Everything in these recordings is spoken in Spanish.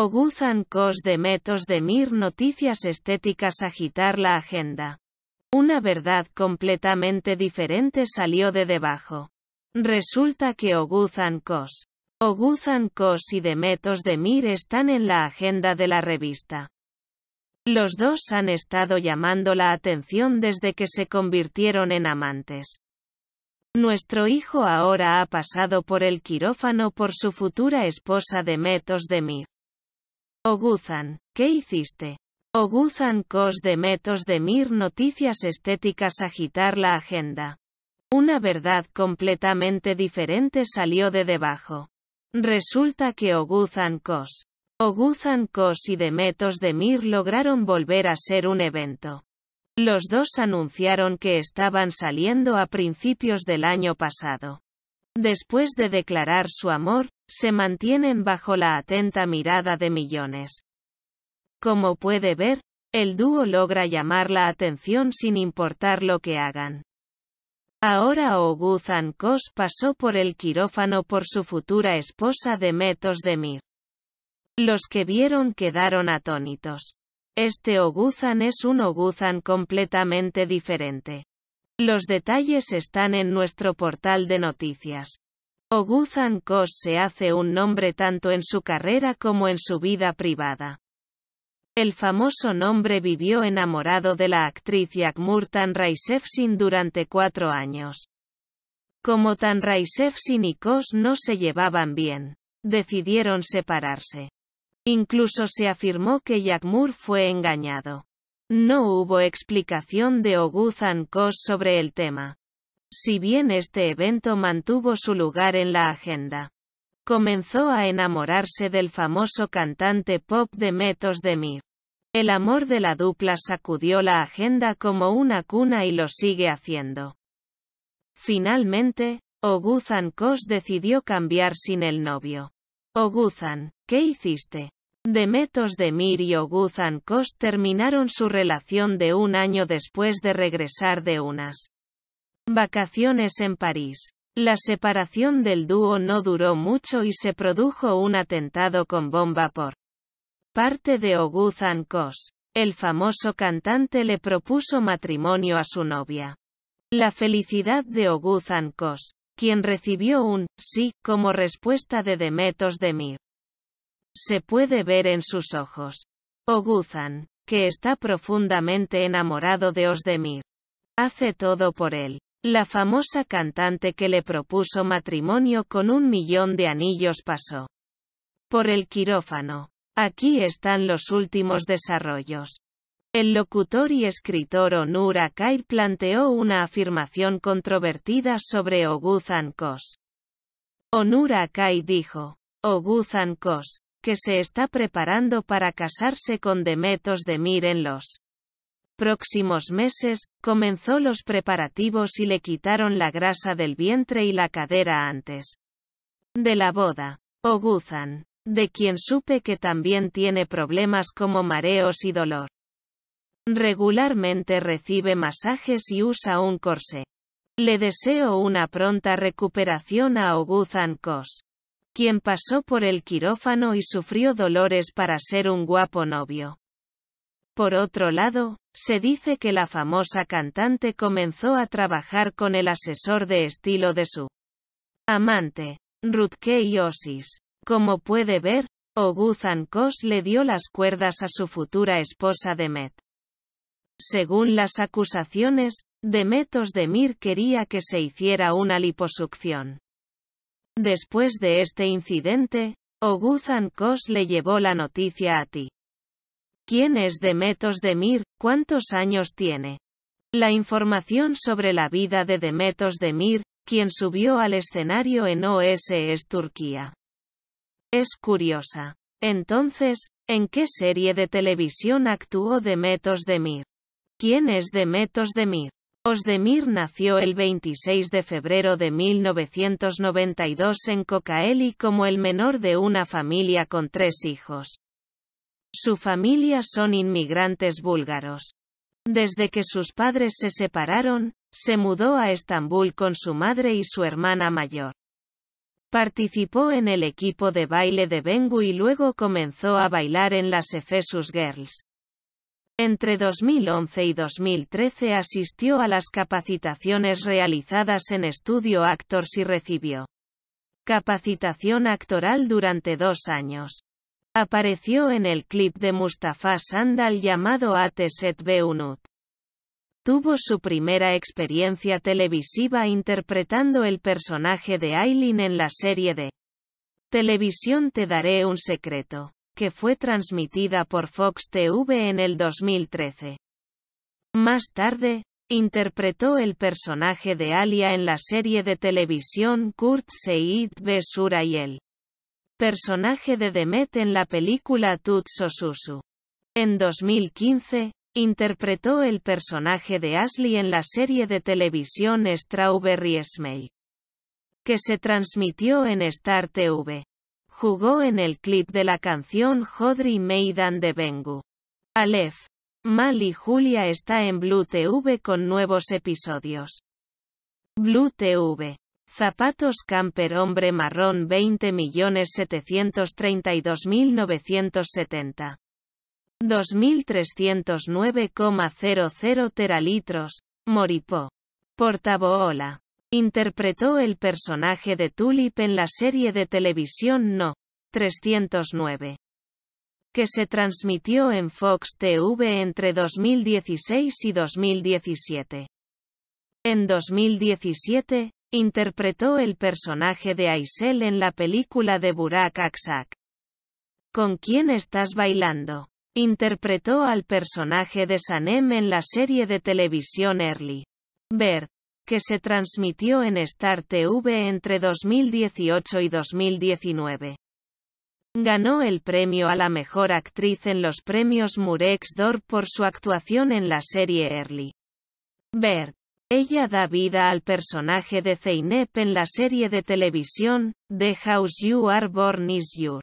Oguzan Cos de Metos de Mir Noticias Estéticas Agitar la agenda. Una verdad completamente diferente salió de debajo. Resulta que oguzan Cos. y Cos y Demetos de Mir están en la agenda de la revista. Los dos han estado llamando la atención desde que se convirtieron en amantes. Nuestro hijo ahora ha pasado por el quirófano por su futura esposa Demetos de Mir. Oguzan, ¿qué hiciste? Oguzan Cos de Metos de Mir Noticias Estéticas Agitar la agenda. Una verdad completamente diferente salió de debajo. Resulta que Oguzan Cos. Oguzan Cos y Demetos de Mir lograron volver a ser un evento. Los dos anunciaron que estaban saliendo a principios del año pasado. Después de declarar su amor, se mantienen bajo la atenta mirada de millones. Como puede ver, el dúo logra llamar la atención sin importar lo que hagan. Ahora Oguzan Kos pasó por el quirófano por su futura esposa de Metos de Mir. Los que vieron quedaron atónitos. Este Oguzan es un Oguzan completamente diferente. Los detalles están en nuestro portal de noticias. Oguzhan Kos se hace un nombre tanto en su carrera como en su vida privada. El famoso nombre vivió enamorado de la actriz Yakmur Tanraisefsin durante cuatro años. Como Tanraisefsin y Kos no se llevaban bien, decidieron separarse. Incluso se afirmó que Yakmur fue engañado. No hubo explicación de Oguzhan Kos sobre el tema. Si bien este evento mantuvo su lugar en la agenda, comenzó a enamorarse del famoso cantante pop de Metos de Mir. El amor de la dupla sacudió la agenda como una cuna y lo sigue haciendo. Finalmente, Oguzan Kos decidió cambiar sin el novio. Oguzan, ¿qué hiciste? De Demir y Oguzan Kos terminaron su relación de un año después de regresar de unas Vacaciones en París. La separación del dúo no duró mucho y se produjo un atentado con bomba por parte de Oguz Kos. El famoso cantante le propuso matrimonio a su novia. La felicidad de Oguzhan Kos, quien recibió un sí como respuesta de Demetos Demir. Se puede ver en sus ojos. Oguzan, que está profundamente enamorado de Osdemir. Hace todo por él. La famosa cantante que le propuso matrimonio con un millón de anillos pasó por el quirófano. Aquí están los últimos desarrollos. El locutor y escritor Onur Kai planteó una afirmación controvertida sobre Oguzan Kos. Onur Kai dijo, Oguzan Kos, que se está preparando para casarse con Demetos de los próximos meses, comenzó los preparativos y le quitaron la grasa del vientre y la cadera antes de la boda. Oguzan, oh, de quien supe que también tiene problemas como mareos y dolor. Regularmente recibe masajes y usa un corsé. Le deseo una pronta recuperación a Oguzan oh, Kos, quien pasó por el quirófano y sufrió dolores para ser un guapo novio. Por otro lado, se dice que la famosa cantante comenzó a trabajar con el asesor de estilo de su amante, y Osis. Como puede ver, Oguzan Kos le dio las cuerdas a su futura esposa Demet. Según las acusaciones, Demetos Demir quería que se hiciera una liposucción. Después de este incidente, Oguzan Kos le llevó la noticia a ti. ¿Quién es Demetos Demir? ¿Cuántos años tiene? La información sobre la vida de Demetos Demir, quien subió al escenario en OSS Turquía. Es curiosa. Entonces, ¿en qué serie de televisión actuó Demetos Demir? ¿Quién es Demetos Demir? Özdemir nació el 26 de febrero de 1992 en Kocaeli como el menor de una familia con tres hijos. Su familia son inmigrantes búlgaros. Desde que sus padres se separaron, se mudó a Estambul con su madre y su hermana mayor. Participó en el equipo de baile de Bengu y luego comenzó a bailar en las Ephesus Girls. Entre 2011 y 2013 asistió a las capacitaciones realizadas en Studio Actors y recibió capacitación actoral durante dos años. Apareció en el clip de Mustafa Sandal llamado Ateset Beunut. Tuvo su primera experiencia televisiva interpretando el personaje de Aileen en la serie de Televisión Te Daré un Secreto, que fue transmitida por Fox TV en el 2013. Más tarde, interpretó el personaje de Alia en la serie de televisión Kurt Seyit Besura y personaje de Demet en la película Tutsosusu. En 2015, interpretó el personaje de Ashley en la serie de televisión Strawberry Smell, que se transmitió en Star TV. Jugó en el clip de la canción Hodri Meidan de Bengu. Aleph. Mali y Julia está en Blue TV con nuevos episodios. Blue TV. Zapatos camper hombre marrón 20.732.970. 2.309,00 teralitros, Moripó. Portavoola. Interpretó el personaje de Tulip en la serie de televisión No. 309. Que se transmitió en Fox TV entre 2016 y 2017. En 2017, Interpretó el personaje de Aisel en la película de Burak Aksak. ¿Con quién estás bailando? Interpretó al personaje de Sanem en la serie de televisión Early. Bert, que se transmitió en Star TV entre 2018 y 2019. Ganó el premio a la mejor actriz en los premios Murex d'Or por su actuación en la serie Early. Bert. Ella da vida al personaje de Zeynep en la serie de televisión, The House You Are Born Is Your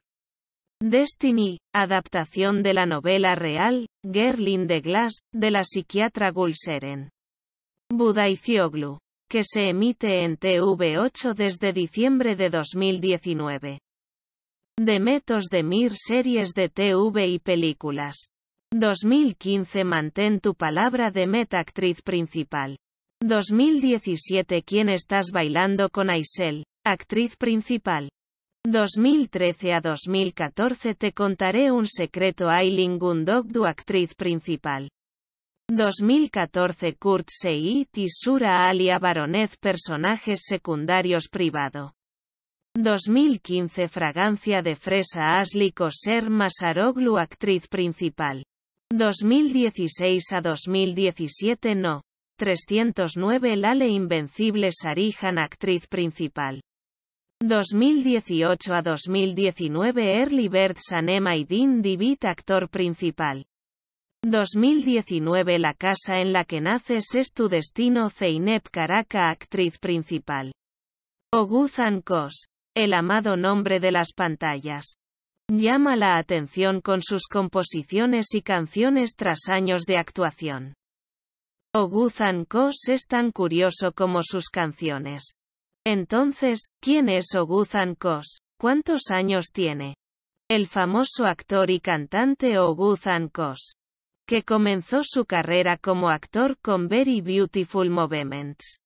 Destiny, adaptación de la novela real, Girl de Glass, de la psiquiatra Gulseren. Cioglu. que se emite en TV8 desde diciembre de 2019. Demetos de Mir series de TV y películas. 2015 Mantén tu palabra de meta actriz principal. 2017 ¿Quién estás bailando con Aisel? Actriz principal. 2013 a 2014 Te contaré un secreto Aileen Gundogdu actriz principal. 2014 Kurt Seyit y Sura Alia Baronez personajes secundarios privado. 2015 Fragancia de fresa Asli Koser Masaroglu actriz principal. 2016 a 2017 No. 309 Lale Invencible Sarihan actriz principal. 2018 a 2019 Early Sanema y Din Divit actor principal. 2019 La casa en la que naces es tu destino Zeynep Karaka actriz principal. Oguzan Kos. El amado nombre de las pantallas. Llama la atención con sus composiciones y canciones tras años de actuación. Oguzhan Kos es tan curioso como sus canciones. Entonces, ¿quién es Oguzhan Kos? ¿Cuántos años tiene? El famoso actor y cantante Oguzhan Kos, que comenzó su carrera como actor con Very Beautiful Movements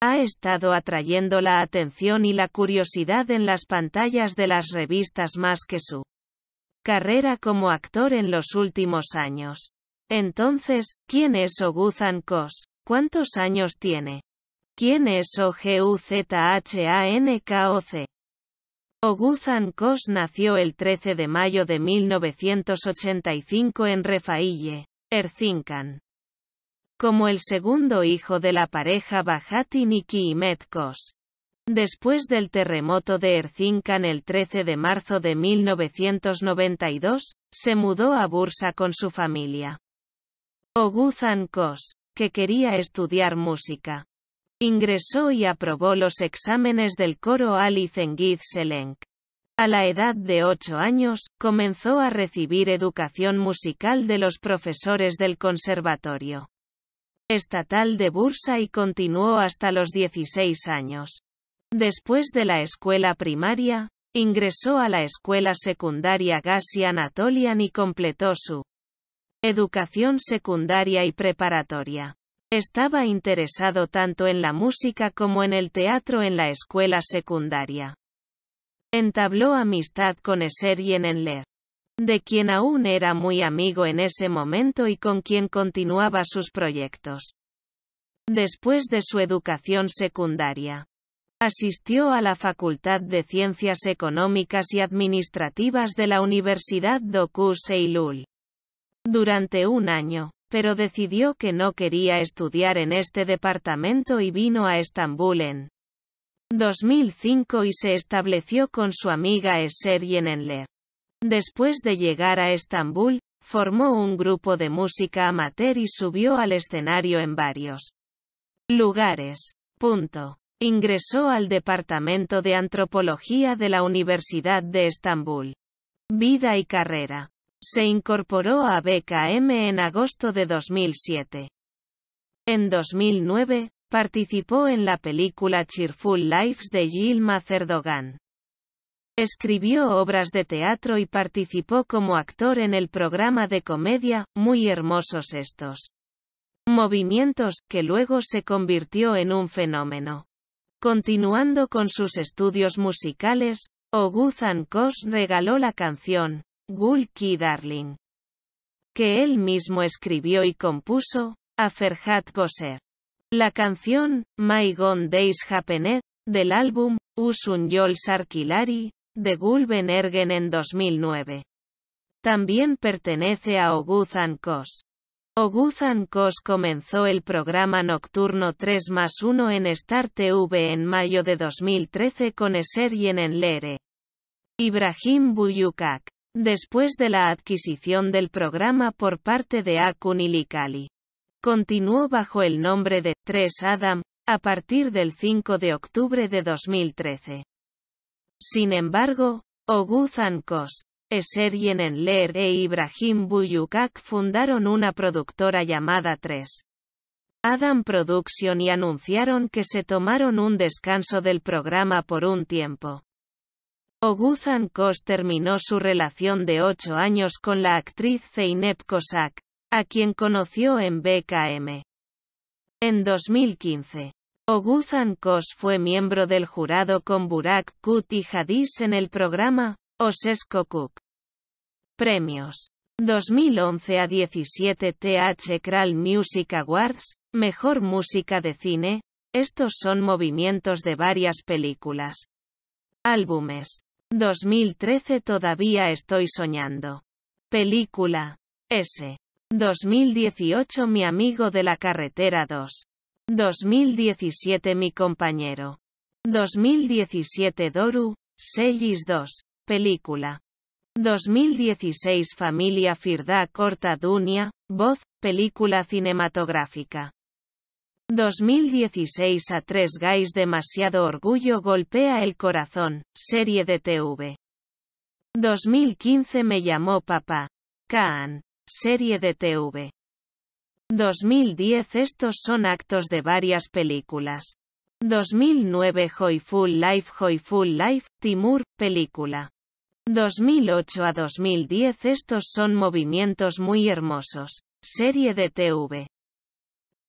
ha estado atrayendo la atención y la curiosidad en las pantallas de las revistas más que su carrera como actor en los últimos años. Entonces, ¿quién es Oguzhan Kos? ¿Cuántos años tiene? ¿Quién es OGUZHANKOC? Oguzhan Kos nació el 13 de mayo de 1985 en Refaille, Erzincan. Como el segundo hijo de la pareja Bajati Niki y Kos. Después del terremoto de Erzincan el 13 de marzo de 1992, se mudó a Bursa con su familia. Oguzan Kos, que quería estudiar música. Ingresó y aprobó los exámenes del coro Ali Zengiz Selenk. A la edad de 8 años, comenzó a recibir educación musical de los profesores del Conservatorio Estatal de Bursa y continuó hasta los 16 años. Después de la escuela primaria, ingresó a la escuela secundaria Gassi Anatolian y completó su Educación secundaria y preparatoria. Estaba interesado tanto en la música como en el teatro en la escuela secundaria. Entabló amistad con Eser Enler, de quien aún era muy amigo en ese momento y con quien continuaba sus proyectos. Después de su educación secundaria, asistió a la Facultad de Ciencias Económicas y Administrativas de la Universidad Dokus Seilul durante un año, pero decidió que no quería estudiar en este departamento y vino a Estambul en 2005 y se estableció con su amiga Eser Yenenler. Después de llegar a Estambul, formó un grupo de música amateur y subió al escenario en varios lugares. Ingresó al Departamento de Antropología de la Universidad de Estambul. Vida y carrera. Se incorporó a BKM en agosto de 2007. En 2009, participó en la película Cheerful Lives de Gilma Cerdogan. Escribió obras de teatro y participó como actor en el programa de comedia, Muy Hermosos Estos. Movimientos, que luego se convirtió en un fenómeno. Continuando con sus estudios musicales, Oguz Kosh regaló la canción, Gulki Darling. Que él mismo escribió y compuso, Aferhat Ferhat Goser. La canción, My Gone Days Happened, del álbum, Usun Yol Sarkilari, de Gulben Ergen en 2009. También pertenece a Oguzan Kos. Oguzan Kos comenzó el programa nocturno 3 más 1 en Star TV en mayo de 2013 con Eserien en Lere. Ibrahim Buyukak después de la adquisición del programa por parte de Akun Continuó bajo el nombre de 3 Adam, a partir del 5 de octubre de 2013. Sin embargo, Oguzan Kos, en Enler e Ibrahim Buyukak fundaron una productora llamada 3. Adam Production y anunciaron que se tomaron un descanso del programa por un tiempo. Oguzhan Kos terminó su relación de ocho años con la actriz Zeynep Kosak, a quien conoció en BKM. En 2015, Oguzhan Kos fue miembro del jurado con Burak Kut y Hadis en el programa Osesko Cook. Premios 2011 a 17 TH Kral Music Awards, Mejor Música de Cine, estos son movimientos de varias películas. Álbumes 2013 Todavía estoy soñando. Película. S. 2018 Mi amigo de la carretera 2. 2017 Mi compañero. 2017 Doru, Sellis 2. Película. 2016 Familia Firda Corta Dunia, voz, película cinematográfica. 2016 a 3 Guys Demasiado Orgullo Golpea el Corazón, serie de TV. 2015 Me llamó papá. Kaan, serie de TV. 2010 Estos son actos de varias películas. 2009 Joyful Life Joyful Life, Timur, película. 2008 a 2010 Estos son movimientos muy hermosos, serie de TV.